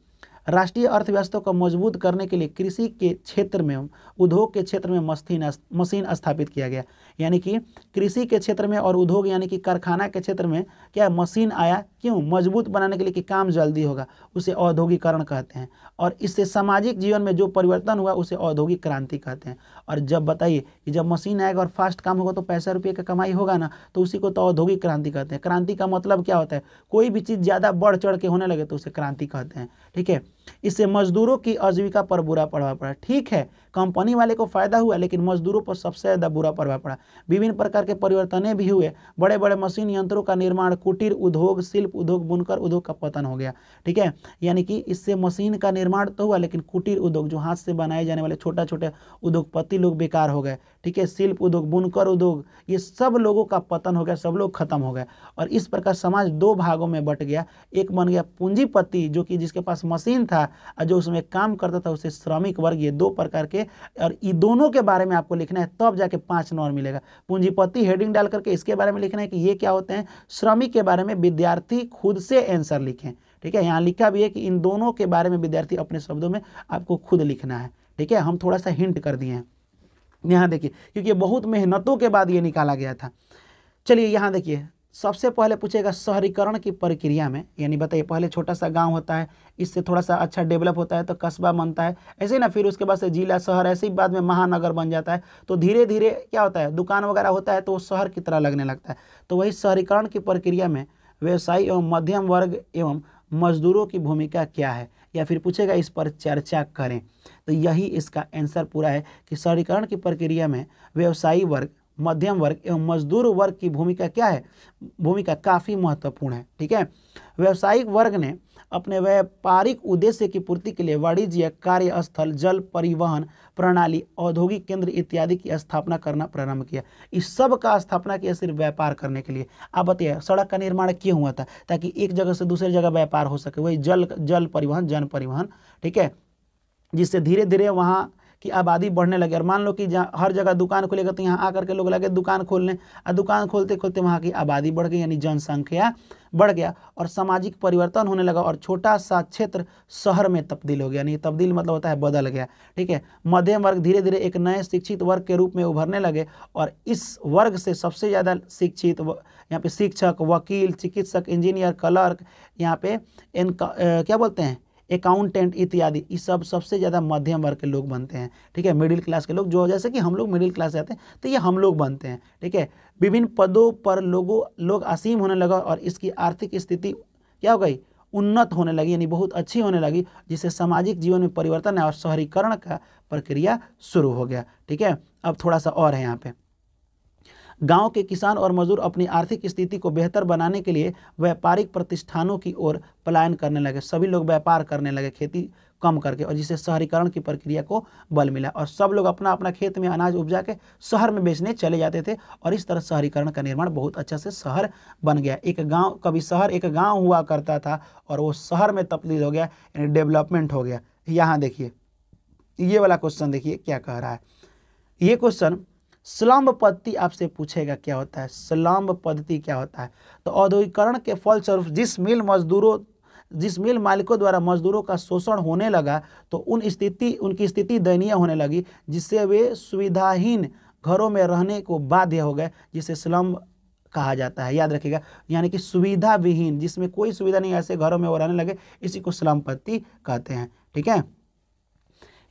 राष्ट्रीय अर्थव्यवस्था को मजबूत करने के लिए कृषि के क्षेत्र में उद्योग के क्षेत्र में मशीन मशीन स्थापित किया गया यानी कि कृषि के क्षेत्र में और उद्योग यानी कि कारखाना के क्षेत्र में क्या मशीन आया क्यों मजबूत बनाने के लिए कि काम जल्दी होगा उसे औद्योगिकरण कहते हैं और इससे सामाजिक जीवन में जो परिवर्तन हुआ उसे औद्योगिक क्रांति कहते हैं और जब बताइए कि जब मशीन आएगा और फास्ट काम होगा तो पैसा रुपये का कमाई होगा ना तो उसी को तो औद्योगिक क्रांति कहते हैं क्रांति का मतलब क्या होता है कोई भी चीज़ ज़्यादा बढ़ चढ़ के होने लगे तो उसे क्रांति कहते हैं ठीक है इससे मजदूरों की आजीविका पर बुरा प्रभाव पड़ा ठीक है कंपनी वाले को फायदा हुआ लेकिन मजदूरों पर सबसे ज़्यादा बुरा प्रभाव पड़ा विभिन्न प्रकार के परिवर्तने भी हुए बड़े बड़े मशीन यंत्रों का निर्माण कुटीर उद्योग शिल्प उद्योग बुनकर उद्योग का पतन हो गया ठीक है यानी कि इससे मशीन का निर्माण तो हुआ लेकिन कुटीर उद्योग जो हाथ से बनाए जाने वाले छोटा छोटे उद्योगपति लोग बेकार हो गए ठीक है शिल्प उद्योग बुनकर उद्योग ये सब लोगों का पतन हो गया सब लोग खत्म हो गए और इस प्रकार समाज दो भागों में बट गया एक बन गया पूंजीपति जो कि जिसके पास मशीन था और जो उसमें काम करता था उसे श्रमिक वर्ग ये दो प्रकार के करेंगे और ये दोनों के बारे में आपको लिखना है तब तो जाके पांच नंबर मिलेगा पूंजीपति हेडिंग डाल करके इसके बारे में लिखना है कि ये क्या होते हैं श्रमिक के बारे में विद्यार्थी खुद से आंसर लिखें ठीक है यहाँ लिखा भी है कि इन दोनों के बारे में विद्यार्थी अपने शब्दों में आपको खुद लिखना है ठीक है हम थोड़ा सा हिंट कर दिए हैं यहाँ देखिए क्योंकि बहुत मेहनतों के बाद ये निकाला गया था चलिए यहाँ देखिए सबसे पहले पूछेगा शहरीकरण की प्रक्रिया में यानी बताइए पहले छोटा सा गांव होता है इससे थोड़ा सा अच्छा डेवलप होता है तो कस्बा बनता है ऐसे ही ना फिर उसके बाद से जिला शहर ऐसे ही बाद में महानगर बन जाता है तो धीरे धीरे क्या होता है दुकान वगैरह होता है तो वो शहर की तरह लगने लगता है तो वही शहरीकरण की प्रक्रिया में व्यवसायी एवं मध्यम वर्ग एवं मजदूरों की भूमिका क्या है या फिर पूछेगा इस पर चर्चा करें तो यही इसका आंसर पूरा है कि शहरीकरण की प्रक्रिया में व्यवसायी वर्ग मध्यम वर्ग एवं मजदूर वर्ग की भूमिका क्या है भूमिका काफ़ी महत्वपूर्ण है ठीक है व्यावसायिक वर्ग ने अपने व्यापारिक उद्देश्य की पूर्ति के लिए वाणिज्य कार्यस्थल जल परिवहन प्रणाली औद्योगिक केंद्र इत्यादि की स्थापना करना प्रारंभ किया इस सब का स्थापना किया सिर्फ व्यापार करने के लिए आप बताइए सड़क का निर्माण क्यों हुआ था ताकि एक जगह से दूसरी जगह व्यापार हो सके वही जल जल परिवहन जन परिवहन ठीक है जिससे धीरे धीरे वहाँ कि आबादी बढ़ने लगे और मान लो कि हर जगह दुकान खुलेगा तो यहाँ आकर के लोग लगे दुकान खोलने और दुकान खोलते खोलते वहाँ की आबादी बढ़ गई यानी जनसंख्या बढ़ गया और सामाजिक परिवर्तन होने लगा और छोटा सा क्षेत्र शहर में तब्दील हो गया यानी तब्दील मतलब होता है बदल गया ठीक है मध्यम वर्ग धीरे धीरे एक नए शिक्षित वर्ग के रूप में उभरने लगे और इस वर्ग से सबसे ज़्यादा शिक्षित यहाँ पे शिक्षक वकील चिकित्सक इंजीनियर क्लर्क यहाँ पे इनका क्या बोलते हैं अकाउंटेंट इत्यादि ये सब सबसे ज़्यादा मध्यम वर्ग के लोग बनते हैं ठीक है मिडिल क्लास के लोग जो जैसे कि हम लोग मिडिल क्लास जाते हैं तो ये हम लोग बनते हैं ठीक है विभिन्न पदों पर लोगों लोग असीम होने लगा और इसकी आर्थिक स्थिति क्या हो गई उन्नत होने लगी यानी बहुत अच्छी होने लगी जिससे सामाजिक जीवन में परिवर्तन और शहरीकरण का प्रक्रिया शुरू हो गया ठीक है अब थोड़ा सा और है यहाँ पर गांव के किसान और मजदूर अपनी आर्थिक स्थिति को बेहतर बनाने के लिए व्यापारिक प्रतिष्ठानों की ओर पलायन करने लगे सभी लोग व्यापार करने लगे खेती कम करके और जिससे शहरीकरण की प्रक्रिया को बल मिला और सब लोग अपना अपना खेत में अनाज उपजा के शहर में बेचने चले जाते थे और इस तरह शहरीकरण का निर्माण बहुत अच्छा से शहर बन गया एक गांव कभी शहर एक गांव हुआ करता था और वो शहर में तब्दील हो गया यानी डेवलपमेंट हो गया यहाँ देखिए ये वाला क्वेश्चन देखिए क्या कह रहा है ये क्वेश्चन स्लम्ब पद्धति आपसे पूछेगा क्या होता है स्लम्ब पद्धति क्या होता है तो औद्योगिकरण के फलस्वरूप जिस मिल मजदूरों जिस मिल मालिकों द्वारा मजदूरों का शोषण होने लगा तो उन स्थिति उनकी स्थिति दयनीय होने लगी जिससे वे सुविधाहीन घरों में रहने को बाध्य हो गए जिसे स्लम कहा जाता है याद रखिएगा यानी कि सुविधा विहीन जिसमें कोई सुविधा नहीं ऐसे घरों में वो रहने लगे इसी को स्लम पत्ती कहते हैं ठीक है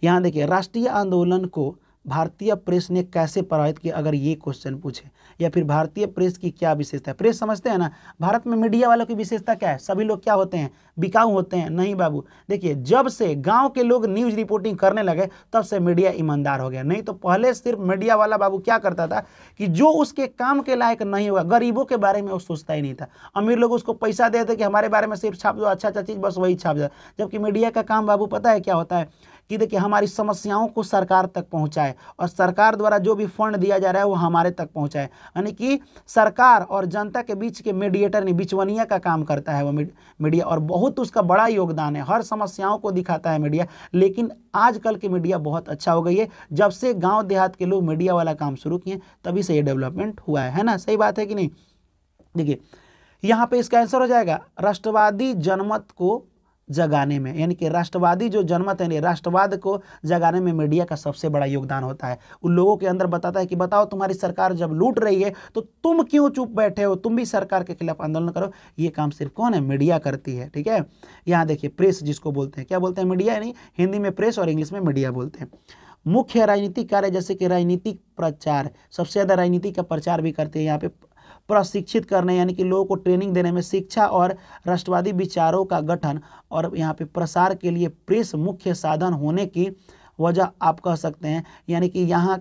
यहाँ देखिए राष्ट्रीय आंदोलन को भारतीय प्रेस ने कैसे प्रभावित किया अगर ये क्वेश्चन पूछे या फिर भारतीय प्रेस की क्या विशेषता है प्रेस समझते हैं ना भारत में मीडिया वालों की विशेषता क्या है सभी लोग क्या होते हैं बिकाऊ होते हैं नहीं बाबू देखिए जब से गांव के लोग न्यूज़ रिपोर्टिंग करने लगे तब से मीडिया ईमानदार हो गया नहीं तो पहले सिर्फ मीडिया वाला बाबू क्या करता था कि जो उसके काम के लायक नहीं होगा गरीबों के बारे में वो सोचता ही नहीं था अमीर लोग उसको पैसा देते कि हमारे बारे में सिर्फ छाप दो अच्छा अच्छा चीज़ बस वही छाप दो जबकि मीडिया का काम बाबू पता है क्या होता है कि देखिए हमारी समस्याओं को सरकार तक पहुंचाए और सरकार द्वारा जो भी फंड दिया जा रहा है वो हमारे तक पहुंचाए यानी कि सरकार और जनता के बीच के मीडिएटर ने बिचवनिया का काम करता है वो मीडिया और बहुत उसका बड़ा योगदान है हर समस्याओं को दिखाता है मीडिया लेकिन आजकल की मीडिया बहुत अच्छा हो गई है जब से गाँव देहात के लोग मीडिया वाला काम शुरू किए तभी से ये डेवलपमेंट हुआ है ना सही बात है कि नहीं देखिए यहाँ पे इसका आंसर हो जाएगा राष्ट्रवादी जनमत को जगाने में यानी कि राष्ट्रवादी जो जनमत है राष्ट्रवाद को जगाने में मीडिया का सबसे बड़ा योगदान होता है उन लोगों के अंदर बताता है कि बताओ तुम्हारी सरकार जब लूट रही है तो तुम क्यों चुप बैठे हो तुम भी सरकार के खिलाफ आंदोलन करो ये काम सिर्फ कौन है मीडिया करती है ठीक है यहाँ देखिए प्रेस जिसको बोलते हैं क्या बोलते हैं मीडिया यानी हिंदी में प्रेस और इंग्लिश में मीडिया बोलते हैं मुख्य राजनीतिक कार्य जैसे कि राजनीतिक प्रचार सबसे ज़्यादा राजनीति का प्रचार भी करते हैं यहाँ पे प्रशिक्षित करने यानी कि लोगों को ट्रेनिंग देने में शिक्षा और राष्ट्रवादी विचारों का गठन और यहाँ पे प्रसार के लिए प्रेस मुख्य साधन होने की वजह आप कह सकते हैं यानी कि यहाँ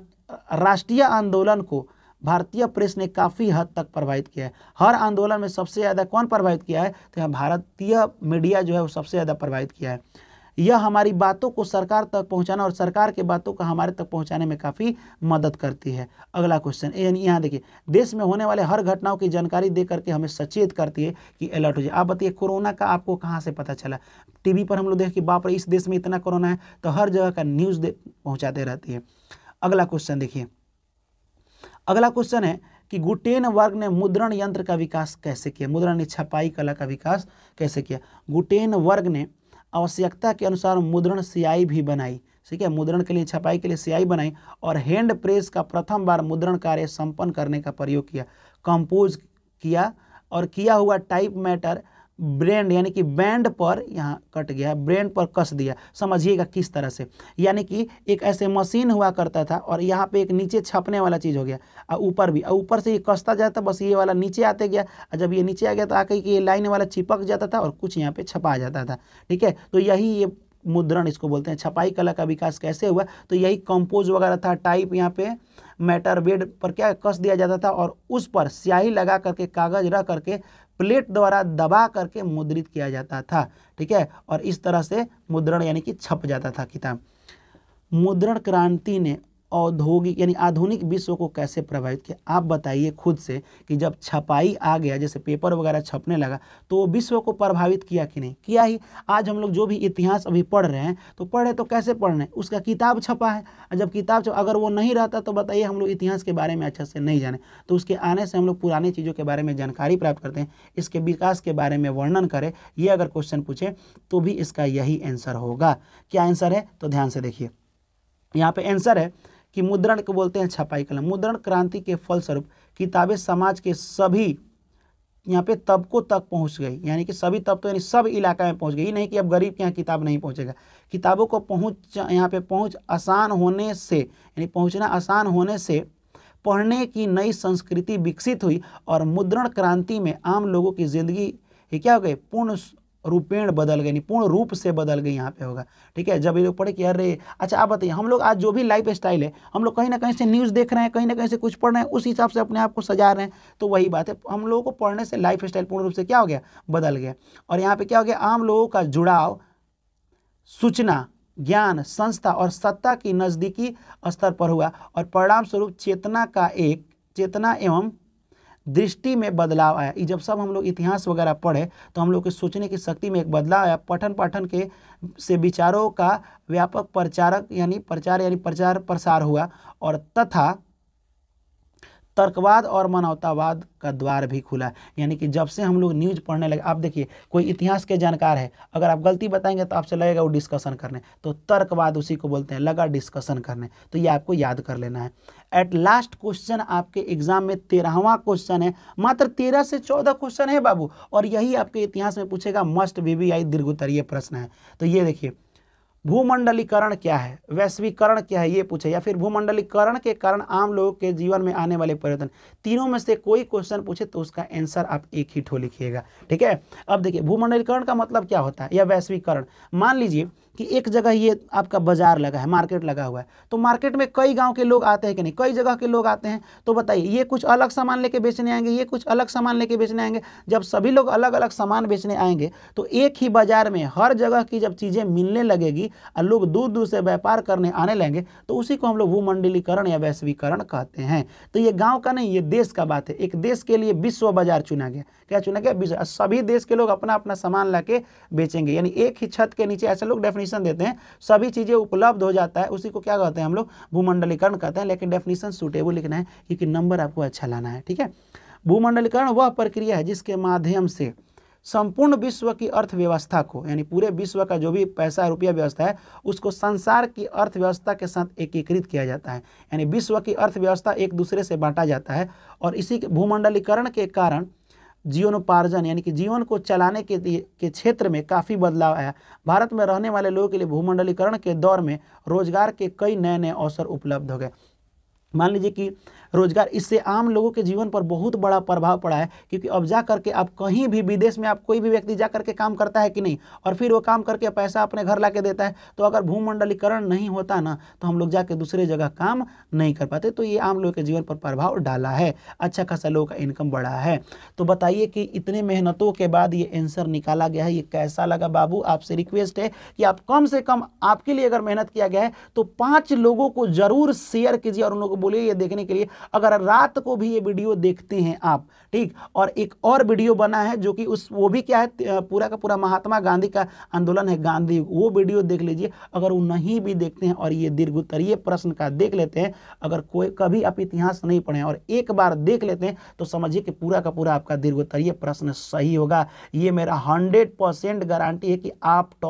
राष्ट्रीय आंदोलन को भारतीय प्रेस ने काफ़ी हद तक प्रभावित किया है हर आंदोलन में सबसे ज़्यादा कौन प्रभावित किया है तो यहाँ भारतीय मीडिया जो है वो सबसे ज़्यादा प्रभावित किया है यह हमारी बातों को सरकार तक पहुंचाना और सरकार के बातों को हमारे तक पहुंचाने में काफ़ी मदद करती है अगला क्वेश्चन यानी यहाँ देखिए देश में होने वाले हर घटनाओं की जानकारी दे करके हमें सचेत करती है कि अलर्ट हो जाए आप बताइए कोरोना का आपको कहाँ से पता चला टीवी पर हम लोग देखें कि बाप इस देश में इतना कोरोना है तो हर जगह का न्यूज़ पहुँचाते रहती है अगला क्वेश्चन देखिए अगला क्वेश्चन है कि गुटेन वर्ग ने मुद्रण यंत्र का विकास कैसे किया मुद्रण छपाई कला का विकास कैसे किया गुटेन वर्ग ने आवश्यकता के अनुसार मुद्रण सियाई भी बनाई ठीक है मुद्रण के लिए छपाई के लिए सियाई बनाई और हैंड प्रेस का प्रथम बार मुद्रण कार्य संपन्न करने का प्रयोग किया कंपोज किया और किया हुआ टाइप मैटर ब्रेंड यानी कि बैंड पर यहाँ कट गया ब्रेंड पर कस दिया समझिएगा किस तरह से यानी कि एक ऐसे मशीन हुआ करता था और यहाँ पे एक नीचे छपने वाला चीज़ हो गया और ऊपर भी और ऊपर से ये कसता जाता बस ये वाला नीचे आते गया और जब ये नीचे आ गया तो आके कि ये लाइन वाला चिपक जाता था और कुछ यहाँ पर छपा जाता था ठीक है तो यही ये मुद्रण इसको बोलते हैं छपाई कला का विकास कैसे हुआ तो यही कंपोज वगैरह था टाइप यहाँ पे मैटर बेड पर क्या कस दिया जाता था और उस पर स्याही लगा करके कागज रह करके प्लेट द्वारा दबा करके मुद्रित किया जाता था ठीक है और इस तरह से मुद्रण यानी कि छप जाता था किताब मुद्रण क्रांति ने औद्योगिक यानी आधुनिक विश्व को कैसे प्रभावित किया आप बताइए खुद से कि जब छपाई आ गया जैसे पेपर वगैरह छपने लगा तो वो विश्व को प्रभावित किया कि नहीं किया ही आज हम लोग जो भी इतिहास अभी पढ़ रहे हैं तो पढ़ रहे तो कैसे पढ़ रहे हैं उसका किताब छपा है जब किताब छपा अगर वो नहीं रहता तो बताइए हम लोग इतिहास के बारे में अच्छे से नहीं जाने तो उसके आने से हम लोग पुरानी चीज़ों के बारे में जानकारी प्राप्त करते हैं इसके विकास के बारे में वर्णन करें ये अगर क्वेश्चन पूछे तो भी इसका यही आंसर होगा क्या आंसर है तो ध्यान से देखिए यहाँ पे आंसर है कि मुद्रण को बोलते हैं छपाई कलम मुद्रण क्रांति के फलस्वरूप किताबें समाज के सभी यहाँ पे तबकों तक पहुँच गई यानी कि सभी तब तो यानी सब इलाका में पहुँच गई नहीं कि अब गरीब के यहाँ किताब नहीं पहुँचेगा किताबों को पहुँच यहाँ पे पहुँच आसान होने से यानी पहुँचना आसान होने से पढ़ने की नई संस्कृति विकसित हुई और मुद्रण क्रांति में आम लोगों की ज़िंदगी क्या हो गई पूर्ण रूपेण बदल गई पूर्ण रूप से बदल गई यहाँ पे होगा ठीक है जब ये लोग पढ़े कि अरे अच्छा आप बताइए हम लोग आज जो भी लाइफ स्टाइल है हम लोग कहीं ना कहीं से न्यूज़ देख रहे हैं कहीं ना कहीं से कुछ पढ़ रहे हैं उस हिसाब से अपने आप को सजा रहे हैं तो वही बात है हम लोगों को पढ़ने से लाइफ स्टाइल पूर्ण रूप से क्या हो गया बदल गया और यहाँ पर क्या हो गया आम लोगों का जुड़ाव सूचना ज्ञान संस्था और सत्ता की नज़दीकी स्तर पर हुआ और परिणाम स्वरूप चेतना का एक चेतना एवं दृष्टि में बदलाव आया जब सब हम लोग इतिहास वगैरह पढ़े तो हम लोग के सोचने की शक्ति में एक बदलाव आया पठन पाठन के से विचारों का व्यापक प्रचारक यानी प्रचार यानी प्रचार प्रसार हुआ और तथा तर्कवाद और मानवतावाद का द्वार भी खुला यानी कि जब से हम लोग न्यूज़ पढ़ने लगे आप देखिए कोई इतिहास के जानकार है अगर आप गलती बताएंगे तो आपसे लगेगा वो डिस्कशन करने तो तर्कवाद उसी को बोलते हैं लगा डिस्कशन करने तो ये आपको याद कर लेना है एट लास्ट क्वेश्चन आपके एग्जाम में तेरहवा क्वेश्चन है मात्र तेरह से चौदह क्वेश्चन है बाबू और यही आपके इतिहास में पूछेगा मस्ट वी वी आई प्रश्न है तो ये देखिए भूमंडलीकरण क्या है वैश्वीकरण क्या है ये पूछे या फिर भूमंडलीकरण के कारण आम लोगों के जीवन में आने वाले परिवर्तन तीनों में से कोई क्वेश्चन पूछे तो उसका आंसर आप एक ही ठो लिखिएगा ठीक है अब देखिए भूमंडलीकरण का मतलब क्या होता है या वैश्वीकरण मान लीजिए कि एक जगह ये आपका बाजार लगा है मार्केट लगा हुआ है तो मार्केट में कई गांव के लोग आते हैं कि नहीं कई जगह के लोग आते हैं तो बताइए ये कुछ अलग सामान लेके बेचने आएंगे ये कुछ अलग सामान लेके बेचने आएंगे जब सभी लोग अलग अलग सामान बेचने आएंगे तो एक ही बाजार में हर जगह की जब चीज़ें मिलने लगेगी और लोग दूर दूर से व्यापार करने आने लगेंगे तो उसी को हम लोग भूमंडलीकरण या वैश्वीकरण कहते हैं तो ये गाँव का नहीं ये देश का बात है एक देश के लिए विश्व बाजार चुना गया क्या चुना गया सभी देश के लोग अपना अपना सामान ला बेचेंगे यानी एक ही छत के नीचे ऐसे लोग डेफिनेट डेफिनेशन देते हैं सभी चीज़ें उपलब्ध हो जाता है उसी को क्या कहते हैं हम लोग भूमंडलीकरण कहते हैं लेकिन डेफिनेशन सुटेबल लिखना है क्योंकि नंबर आपको अच्छा लाना है ठीक है भूमंडलीकरण वह प्रक्रिया है जिसके माध्यम से संपूर्ण विश्व की अर्थव्यवस्था को यानी पूरे विश्व का जो भी पैसा रुपया व्यवस्था है उसको संसार की अर्थव्यवस्था के साथ एकीकृत किया जाता है यानी विश्व की अर्थव्यवस्था एक दूसरे से बांटा जाता है और इसी भूमंडलीकरण के कारण जीवनोपार्जन यानी कि जीवन को चलाने के के क्षेत्र में काफ़ी बदलाव आया भारत में रहने वाले लोगों के लिए भूमंडलीकरण के दौर में रोजगार के कई नए नए अवसर उपलब्ध हो गए मान लीजिए कि रोजगार इससे आम लोगों के जीवन पर बहुत बड़ा प्रभाव पड़ा है क्योंकि अब जा करके आप कहीं भी विदेश में आप कोई भी व्यक्ति जा करके काम करता है कि नहीं और फिर वो काम करके पैसा अपने घर ला के देता है तो अगर भूमंडलीकरण नहीं होता ना तो हम लोग जाके दूसरे जगह काम नहीं कर पाते तो ये आम लोगों के जीवन पर प्रभाव डाला है अच्छा खासा लोगों का इनकम बढ़ा है तो बताइए कि इतने मेहनतों के बाद ये आंसर निकाला गया है ये कैसा लगा बाबू आपसे रिक्वेस्ट है कि आप कम से कम आपके लिए अगर मेहनत किया गया है तो पाँच लोगों को जरूर शेयर कीजिए और उन लोगों को बोलिए ये देखने के लिए अगर रात को भी ये वीडियो देखते हैं आप ठीक और एक और वीडियो बना है जो कि उस वो भी क्या है पूरा का पूरा महात्मा गांधी का आंदोलन है गांधी वो वीडियो देख लीजिए अगर वो नहीं भी देखते हैं और ये दीर्घ उत्तरीय प्रश्न का देख लेते हैं अगर कोई कभी आप इतिहास नहीं पढ़े और एक बार देख लेते हैं तो समझिए कि पूरा का पूरा आपका दीर्घ उत्तरीय प्रश्न सही होगा ये मेरा हंड्रेड गारंटी है कि आप